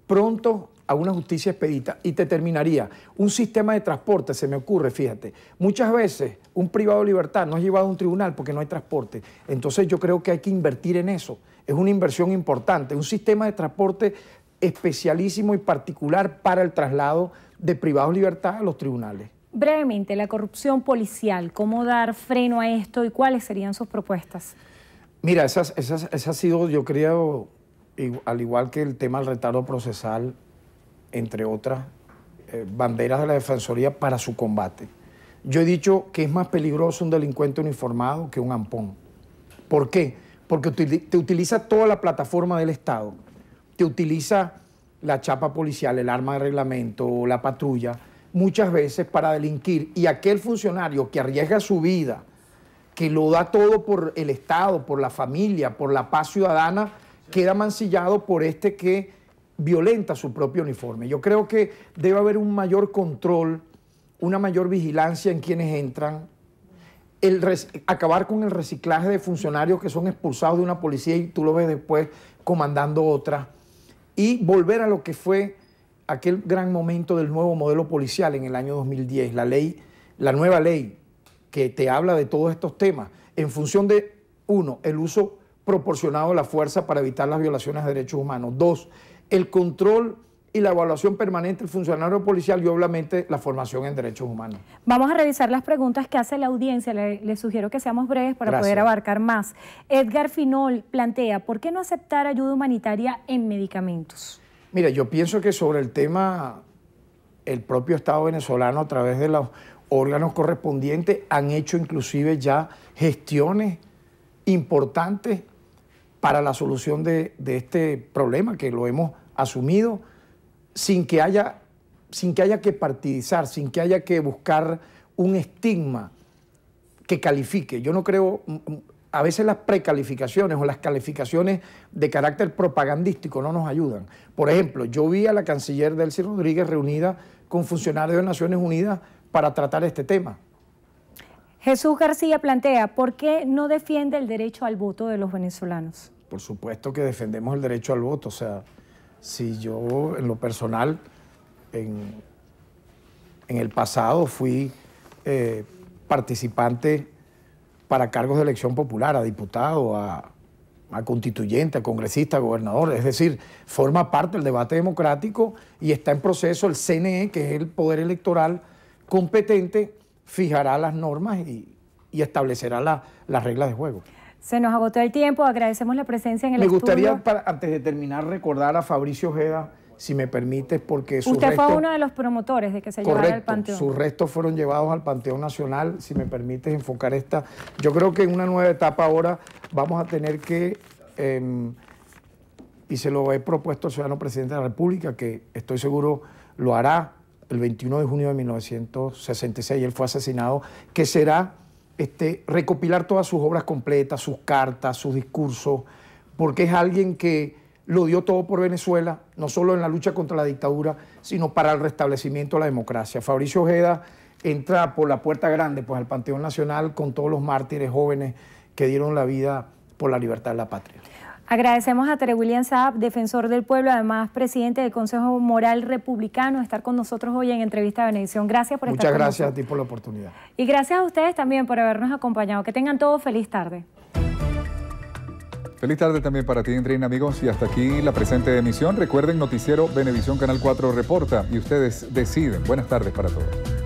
Speaker 14: pronto a una justicia expedita. Y te terminaría. Un sistema de transporte, se me ocurre, fíjate. Muchas veces un privado de libertad no es llevado a un tribunal porque no hay transporte. Entonces yo creo que hay que invertir en eso. Es una inversión importante. Un sistema de transporte especialísimo y particular para el traslado de privados de libertad a los tribunales
Speaker 1: brevemente la corrupción policial, cómo dar freno a esto y cuáles serían sus propuestas.
Speaker 14: Mira, esas, ha sido, yo creo, al igual que el tema del retardo procesal, entre otras, eh, banderas de la Defensoría para su combate. Yo he dicho que es más peligroso un delincuente uniformado que un ampón. ¿Por qué? Porque te utiliza toda la plataforma del Estado, te utiliza la chapa policial, el arma de reglamento, la patrulla, muchas veces para delinquir y aquel funcionario que arriesga su vida, que lo da todo por el Estado, por la familia, por la paz ciudadana, queda mancillado por este que violenta su propio uniforme. Yo creo que debe haber un mayor control, una mayor vigilancia en quienes entran, acabar con el reciclaje de funcionarios que son expulsados de una policía y tú lo ves después comandando otra, y volver a lo que fue aquel gran momento del nuevo modelo policial en el año 2010, la ley, la nueva ley que te habla de todos estos temas, en función de, uno, el uso proporcionado de la fuerza para evitar las violaciones de derechos humanos. Dos, el control y la evaluación permanente del funcionario policial y obviamente la formación en derechos humanos.
Speaker 1: Vamos a revisar las preguntas que hace la audiencia. Le, sugiero que seamos breves para poder abarcar más. Edgar Finol plantea, ¿por qué no aceptar ayuda humanitaria en medicamentos?
Speaker 14: Mira, yo pienso que sobre el tema el propio Estado venezolano a través de los órganos correspondientes han hecho inclusive ya gestiones importantes para la solución de, este problema que lo hemos asumido sin que haya sin que haya que partidizar, sin que haya que buscar un estigma que califique. Yo no creo a veces las precalificaciones o las calificaciones de carácter propagandístico no nos ayudan. Por ejemplo, yo vi a la canciller Delcy Rodríguez reunida con funcionarios de Naciones Unidas para tratar este tema.
Speaker 1: Jesús García plantea, ¿por qué no defiende el derecho al voto de los venezolanos?
Speaker 14: Por supuesto que defendemos el derecho al voto. O sea, si yo en lo personal, en, el pasado fui eh, participante para cargos de elección popular, a diputado, a, a constituyente, a congresista, a gobernador. Es decir, forma parte del debate democrático y está en proceso el CNE, que es el poder electoral competente, fijará las normas y, establecerá las reglas de juego.
Speaker 1: Se nos agotó el tiempo, agradecemos la presencia en el Me gustaría,
Speaker 14: antes de terminar, recordar a Fabricio Ojeda si me permites, porque Usted fue uno
Speaker 1: de los promotores de que se llevara al Panteón. Sus
Speaker 14: restos fueron llevados al Panteón Nacional, si me permites enfocar esta. Yo creo que en una nueva etapa ahora vamos a tener que, em, y se lo he propuesto al ciudadano presidente de la República, que estoy seguro lo hará el 21 de junio de 1966, y él fue asesinado, que será este, recopilar todas sus obras completas, sus cartas, sus discursos, porque es alguien que lo dio todo por Venezuela, no solo en la lucha contra la dictadura, sino para el restablecimiento de la democracia. Fabricio Ojeda entra por la puerta grande, pues al Panteón Nacional, con todos los mártires jóvenes que dieron la vida por la libertad de la patria.
Speaker 1: Agradecemos a Tere William Saab, defensor del pueblo, además presidente del Consejo Moral Republicano, estar con nosotros hoy en Entrevista a Gracias por Muchas estar Muchas gracias
Speaker 14: a ti por la oportunidad.
Speaker 1: Y gracias a ustedes también por habernos acompañado. Que tengan todos feliz tarde.
Speaker 2: Feliz tarde también para ti, entre amigos. Y hasta aquí la presente emisión. Recuerden, Noticiero Benevisión Canal 4 reporta y ustedes deciden. Buenas tardes para todos.